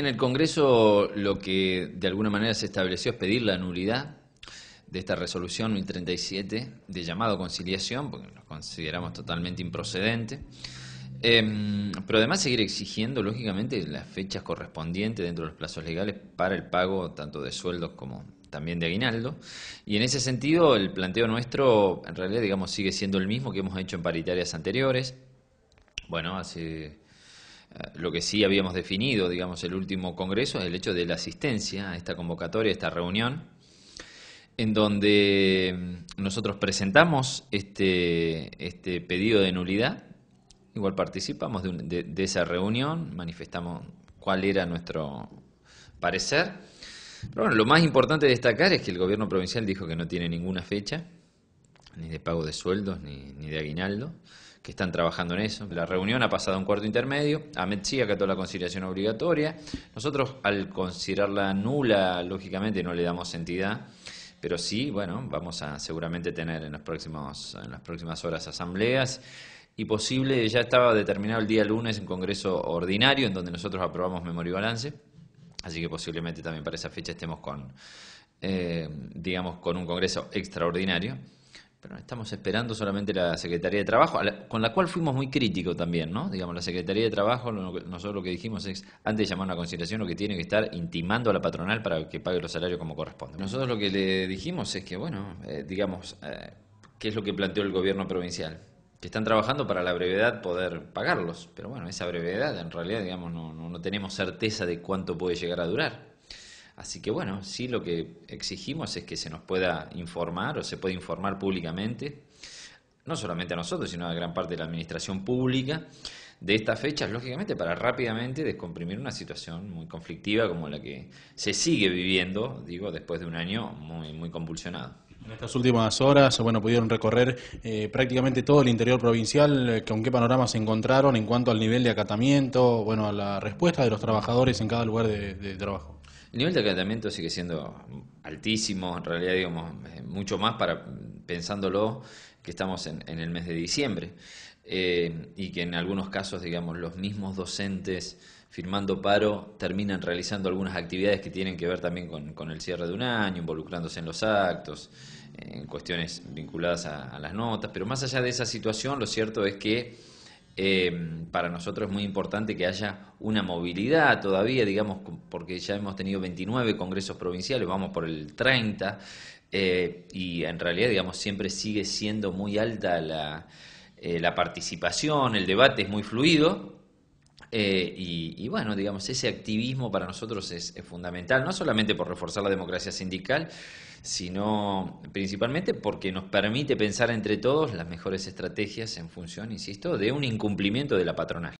En el Congreso lo que de alguna manera se estableció es pedir la nulidad de esta resolución 1037 de llamado conciliación, porque nos consideramos totalmente improcedente. Em, pero además seguir exigiendo, lógicamente, las fechas correspondientes dentro de los plazos legales para el pago tanto de sueldos como también de aguinaldo. Y en ese sentido, el planteo nuestro, en realidad, digamos, sigue siendo el mismo que hemos hecho en paritarias anteriores. Bueno, hace lo que sí habíamos definido, digamos, el último congreso es el hecho de la asistencia a esta convocatoria, a esta reunión, en donde mm, nosotros presentamos este, este, pedido de nulidad, igual participamos de, de esa reunión, manifestamos cuál era nuestro parecer. Pero bueno, lo más importante destacar es que el gobierno provincial dijo que no tiene ninguna fecha, ni de pago de sueldos, ni, de aguinaldo, que están trabajando en eso. La reunión ha pasado a un cuarto intermedio, que sí toda la conciliación obligatoria, nosotros al considerarla nula, lógicamente no le damos entidad, pero sí, bueno, vamos a seguramente tener en, los próximos, en las próximas horas asambleas y posible, ya estaba determinado el día lunes un congreso ordinario en donde nosotros aprobamos memoria y balance, así que posiblemente también para esa fecha estemos con, eh, digamos, con un congreso extraordinario. Pero estamos esperando solamente la Secretaría de Trabajo, con la cual fuimos muy críticos también, ¿no? Digamos, la Secretaría de Trabajo, nosotros lo que dijimos es, antes de llamar a una conciliación, lo que tiene que estar intimando a la patronal para que pague los salarios como corresponde. Nosotros lo que le dijimos es que, bueno, eh, digamos, eh, ¿qué es lo que planteó el gobierno provincial? que están trabajando para la brevedad poder pagarlos. Pero bueno, esa brevedad en realidad, digamos, no, no tenemos certeza de cuánto puede llegar a durar. Así que bueno, sí lo que exigimos es que se nos pueda informar o se pueda informar públicamente, no solamente a nosotros, sino a gran parte de la administración pública, de estas fechas, lógicamente, para rápidamente descomprimir una situación muy conflictiva como la que se sigue viviendo, digo, después de un año muy, muy convulsionado. En estas últimas horas, bueno, pudieron recorrer eh, prácticamente todo el interior provincial. Eh, ¿Con qué panorama se encontraron en cuanto al nivel de acatamiento, bueno, a la respuesta de los trabajadores en cada lugar de trabajo? El nivel de acatamiento sigue siendo altísimo, en realidad, digamos, eh, mucho más para pensándolo que estamos en, el mes de diciembre eh, y que en algunos casos, digamos, los mismos docentes firmando paro terminan realizando algunas actividades que tienen que ver también con, el cierre de un año, involucrándose en los actos, en cuestiones vinculadas a las notas, pero más allá de esa situación, lo cierto es que eh, para nosotros es muy importante que haya una movilidad todavía, digamos, porque ya hemos tenido 29 congresos provinciales, vamos por el 30, eh, y en realidad, digamos, siempre sigue siendo muy alta la, eh, la participación, el debate es muy fluido, eh, y, y, bueno, digamos, ese activismo para nosotros es, es, fundamental, no solamente por reforzar la democracia sindical, sino principalmente porque nos permite pensar entre todos las mejores estrategias en función, insisto, de un incumplimiento de la patronal.